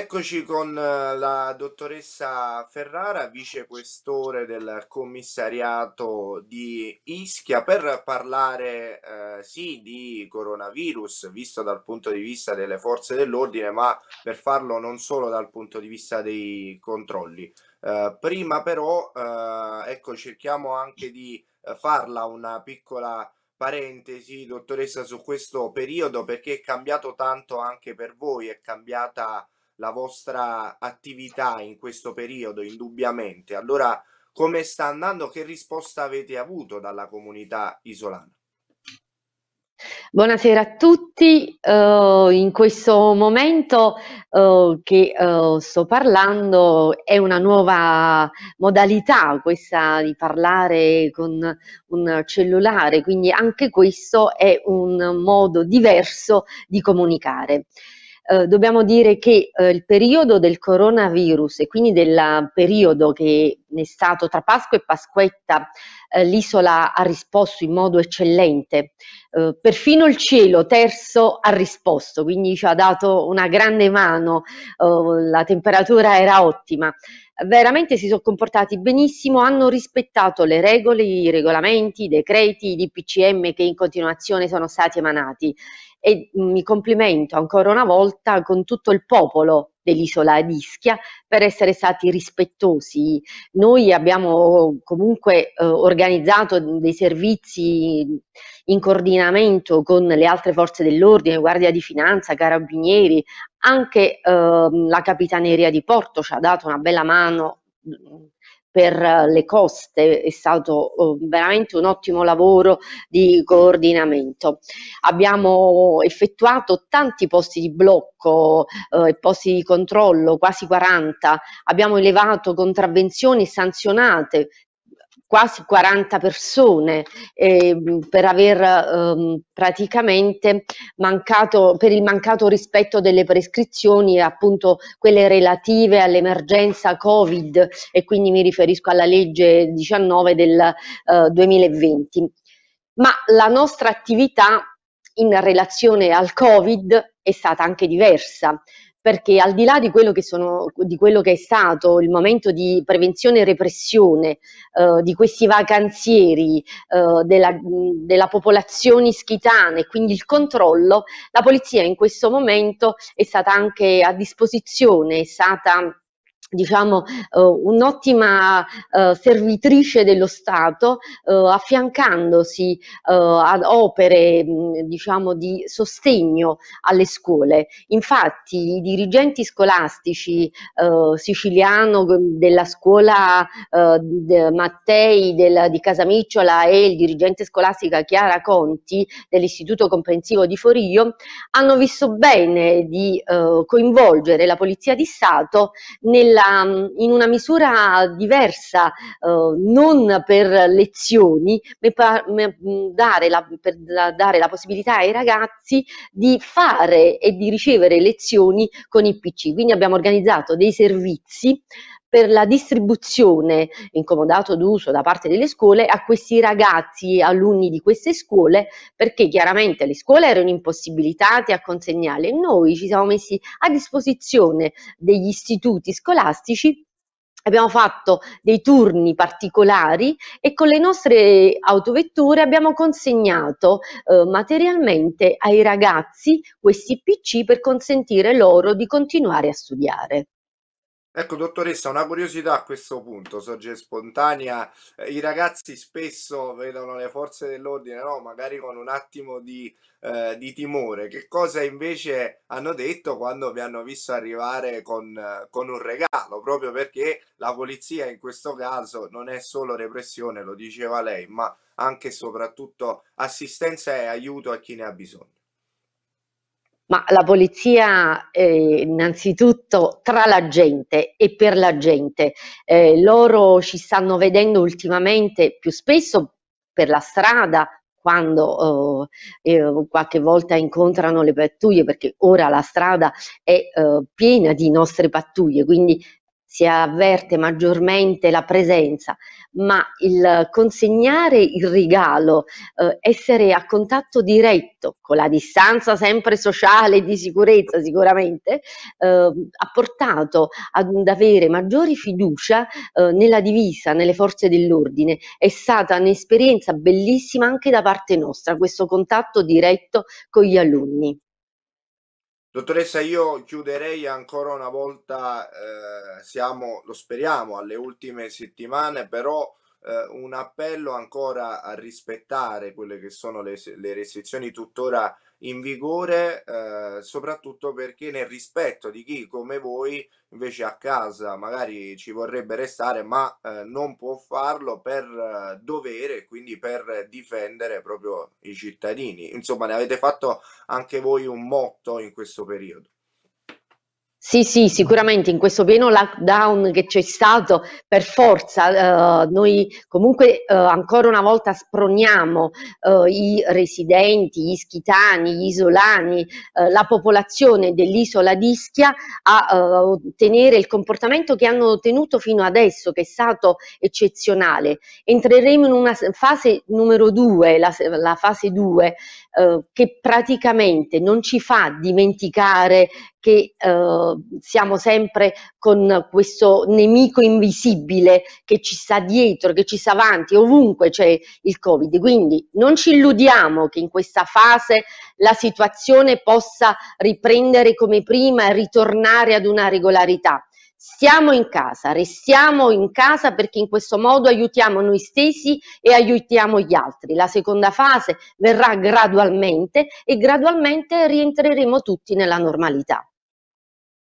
Eccoci con eh, la dottoressa Ferrara, vicequestore del commissariato di Ischia, per parlare eh, sì di coronavirus visto dal punto di vista delle forze dell'ordine, ma per farlo non solo dal punto di vista dei controlli. Eh, prima però, eh, ecco, cerchiamo anche di eh, farla una piccola parentesi, dottoressa, su questo periodo perché è cambiato tanto anche per voi, è cambiata la vostra attività in questo periodo, indubbiamente. Allora, come sta andando? Che risposta avete avuto dalla comunità isolana? Buonasera a tutti, uh, in questo momento uh, che uh, sto parlando è una nuova modalità questa di parlare con un cellulare, quindi anche questo è un modo diverso di comunicare. Eh, dobbiamo dire che eh, il periodo del coronavirus e quindi del periodo che è stato tra Pasqua e Pasquetta eh, l'isola ha risposto in modo eccellente, eh, perfino il cielo terzo ha risposto, quindi ci ha dato una grande mano, la temperatura era ottima veramente si sono comportati benissimo, hanno rispettato le regole, i regolamenti, i decreti, i DPCM che in continuazione sono stati emanati e mi complimento ancora una volta con tutto il popolo dell'isola di Ischia per essere stati rispettosi. Noi abbiamo comunque eh, organizzato dei servizi in coordinamento con le altre forze dell'ordine, Guardia di Finanza, Carabinieri, anche eh, la Capitaneria di Porto ci ha dato una bella mano per eh, le coste, è stato oh, veramente un ottimo lavoro di coordinamento. Abbiamo effettuato tanti posti di blocco eh, e eh, posti di controllo, quasi 40, abbiamo elevato contravvenzioni sanzionate quasi 40 persone eh, per aver eh, praticamente mancato, per il mancato rispetto delle prescrizioni, appunto quelle relative all'emergenza Covid e quindi mi riferisco alla legge 19 del eh, 2020. Ma la nostra attività in relazione al Covid è stata anche diversa perché al di là di quello che, sono, di quello che è stato il momento di prevenzione e repressione eh, di questi vacanzieri, eh, della, della, popolazione ischitana e quindi il controllo, la polizia in questo momento è stata anche a disposizione, è stata diciamo eh, un'ottima eh, servitrice dello Stato eh, affiancandosi eh, ad opere mh, mm, diciamo di sostegno alle scuole. Infatti i dirigenti scolastici eh, siciliano mm, della scuola eh, de Mattei del, di Casamicciola e il dirigente scolastica Chiara Conti dell'Istituto Comprensivo di Forio hanno visto bene di coinvolgere la Polizia di Stato nella la, in una misura diversa, eh, non per lezioni, ma per mm, dare, la, per dare la possibilità ai ragazzi di fare e di ricevere lezioni con i PC. Quindi abbiamo organizzato dei servizi per la distribuzione incomodato d'uso da parte delle scuole a questi ragazzi, alunni di queste scuole, perché chiaramente le scuole erano impossibilitate a consegnarle. Noi ci siamo messi a disposizione degli istituti scolastici Abbiamo fatto dei turni particolari e con le nostre autovetture abbiamo consegnato eh, materialmente ai ragazzi questi PC per consentire loro di continuare a studiare. Ecco, dottoressa, una curiosità a questo punto, sorge spontanea. Eh, I ragazzi spesso vedono le forze dell'ordine, no? magari con un attimo di, eh, di, timore. Che cosa invece hanno detto quando vi hanno visto arrivare con, con, un regalo? Proprio perché la polizia in questo caso non è solo repressione, lo diceva lei, ma anche e soprattutto assistenza e aiuto a chi ne ha bisogno. Ma la polizia eh, innanzitutto tra la gente e per la gente. Eh, loro ci stanno vedendo ultimamente più spesso per la strada, quando eh, eh qualche volta incontrano le pattuglie, perché ora la strada è eh, piena di nostre pattuglie, quindi si avverte maggiormente la presenza, ma il consegnare il regalo, eh, essere a contatto diretto, con la distanza sempre sociale e di sicurezza sicuramente, eh, ha portato ad avere maggiore fiducia eh, nella divisa, nelle forze dell'ordine. È stata un'esperienza bellissima anche da parte nostra, questo contatto diretto con gli alunni. Dottoressa, io chiuderei ancora una volta, eh, siamo, lo speriamo, alle ultime settimane, però eh, un appello ancora a rispettare quelle che sono le, le restrizioni tuttora in vigore eh, soprattutto perché nel rispetto di chi come voi invece a casa magari ci vorrebbe restare ma eh, non può farlo per eh, dovere quindi per difendere proprio i cittadini insomma ne avete fatto anche voi un motto in questo periodo sì, sì, sicuramente in questo pieno lockdown che c'è stato, per forza, eh, noi comunque eh, ancora una volta sproniamo eh, i residenti, gli ischitani, gli isolani, eh, la popolazione dell'isola di Ischia a eh, tenere il comportamento che hanno tenuto fino adesso, che è stato eccezionale. Entreremo in una fase numero due, la, la fase 2, eh, che praticamente non ci fa dimenticare che eh, siamo sempre con questo nemico invisibile che ci sta dietro, che ci sta avanti, ovunque c'è il Covid. Quindi non ci illudiamo che in questa fase la situazione possa riprendere come prima e ritornare ad una regolarità stiamo in casa, restiamo in casa perché in questo modo aiutiamo noi stessi e aiutiamo gli altri. La seconda fase verrà gradualmente e gradualmente rientreremo tutti nella normalità.